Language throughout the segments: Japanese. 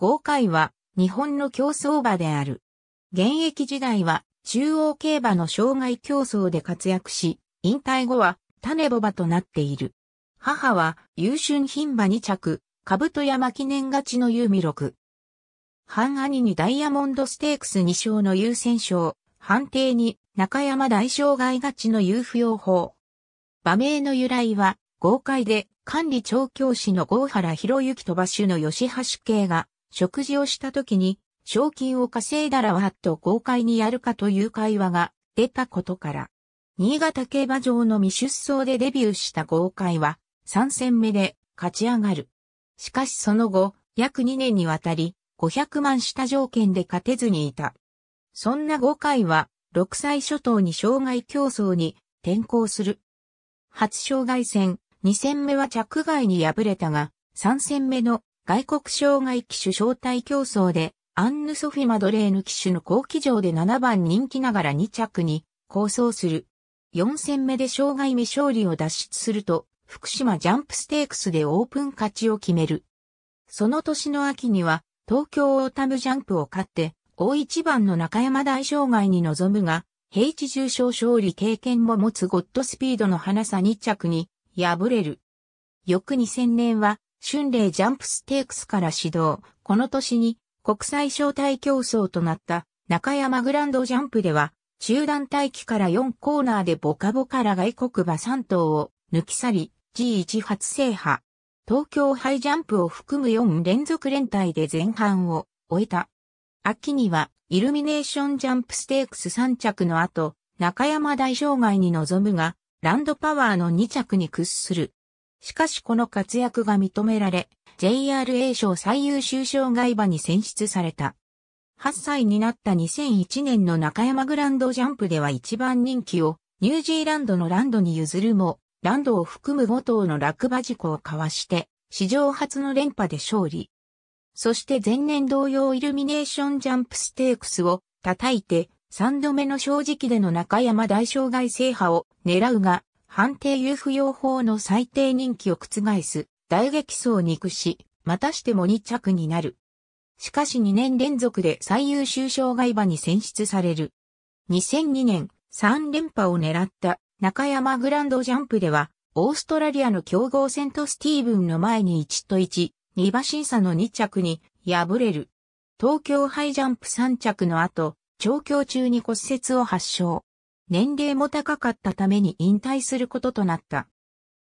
豪快は日本の競争馬である。現役時代は中央競馬の障害競争で活躍し、引退後は種牡馬となっている。母は優春牝馬に着、兜山記念勝ちの優美六。半兄にダイヤモンドステークス2勝の優先賞、判定に中山大障害勝ちの優不要法。馬名の由来は、豪快で管理調教師の郷原博之と馬主の吉橋系が食事をした時に、賞金を稼いだらわっと豪快にやるかという会話が出たことから、新潟競馬場の未出走でデビューした豪快は、3戦目で勝ち上がる。しかしその後、約2年にわたり、500万した条件で勝てずにいた。そんな豪快は、6歳初頭に障害競争に転向する。初障害戦、2戦目は着外に敗れたが、3戦目の外国障害機種招待競争で、アンヌ・ソフィ・マドレーヌ機種の後期上で7番人気ながら2着に、構想する。4戦目で障害未勝利を脱出すると、福島ジャンプステークスでオープン勝ちを決める。その年の秋には、東京オータムジャンプを勝って、大一番の中山大障害に臨むが、平地重傷勝利経験も持つゴッドスピードの花さ2着に、敗れる。翌2000年は、春麗ジャンプステークスから始動。この年に国際招待競争となった中山グランドジャンプでは、中団待機から4コーナーでボカボから外国馬3頭を抜き去り、G1 初制覇。東京ハイジャンプを含む4連続連帯で前半を終えた。秋にはイルミネーションジャンプステークス3着の後、中山大障害に臨むが、ランドパワーの2着に屈する。しかしこの活躍が認められ、JRA 賞最優秀賞外馬に選出された。8歳になった2001年の中山グランドジャンプでは一番人気をニュージーランドのランドに譲るも、ランドを含む5頭の落馬事故をかわして、史上初の連覇で勝利。そして前年同様イルミネーションジャンプステークスを叩いて、3度目の正直での中山大障害制覇を狙うが、判定有不要法の最低人気を覆す大激走に屈し、またしても2着になる。しかし2年連続で最優秀障害馬に選出される。2002年3連覇を狙った中山グランドジャンプでは、オーストラリアの強豪セントスティーブンの前に1と1、2馬審査の2着に敗れる。東京ハイジャンプ3着の後、調教中に骨折を発症。年齢も高かったために引退することとなった。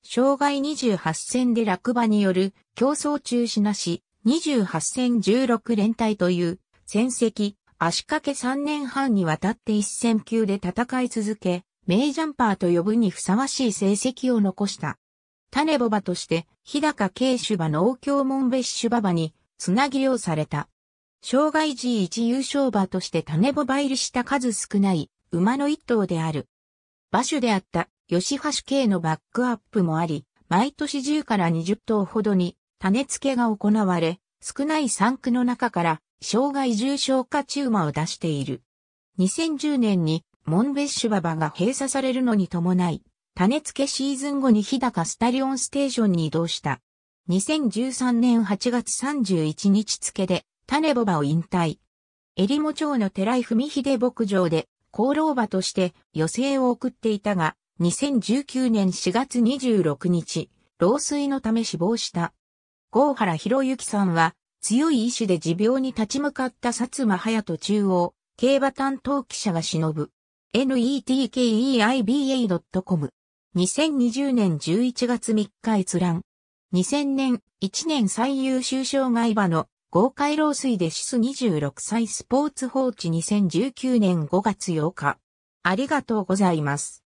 障害28戦で落馬による競争中止なし、28戦16連隊という戦績、足掛け3年半にわたって一戦級で戦い続け、名ジャンパーと呼ぶにふさわしい成績を残した。種ボバとして、日高慶主馬農協門別主馬場に、つなぎをされた。障害 G1 優勝馬として種ボバ入りした数少ない馬の一頭である。馬種であった吉橋系のバックアップもあり、毎年10から20頭ほどに種付けが行われ、少ない産区の中から障害重症化中馬を出している。2010年にモンベッシュ馬場が閉鎖されるのに伴い、種付けシーズン後に日高スタリオンステーションに移動した。2013年8月31日付で種ボバを引退。襟裳町の寺井文秀牧場で功労馬として余生を送っていたが、2019年4月26日、老衰のため死亡した。郷原博之さんは、強い意志で持病に立ち向かった薩摩隼人中央、競馬担当記者が忍ぶ。netkeiba.com。2020年11月3日閲覧。2000年1年最優秀障害馬の豪快老水でシス26歳スポーツ放置2019年5月8日。ありがとうございます。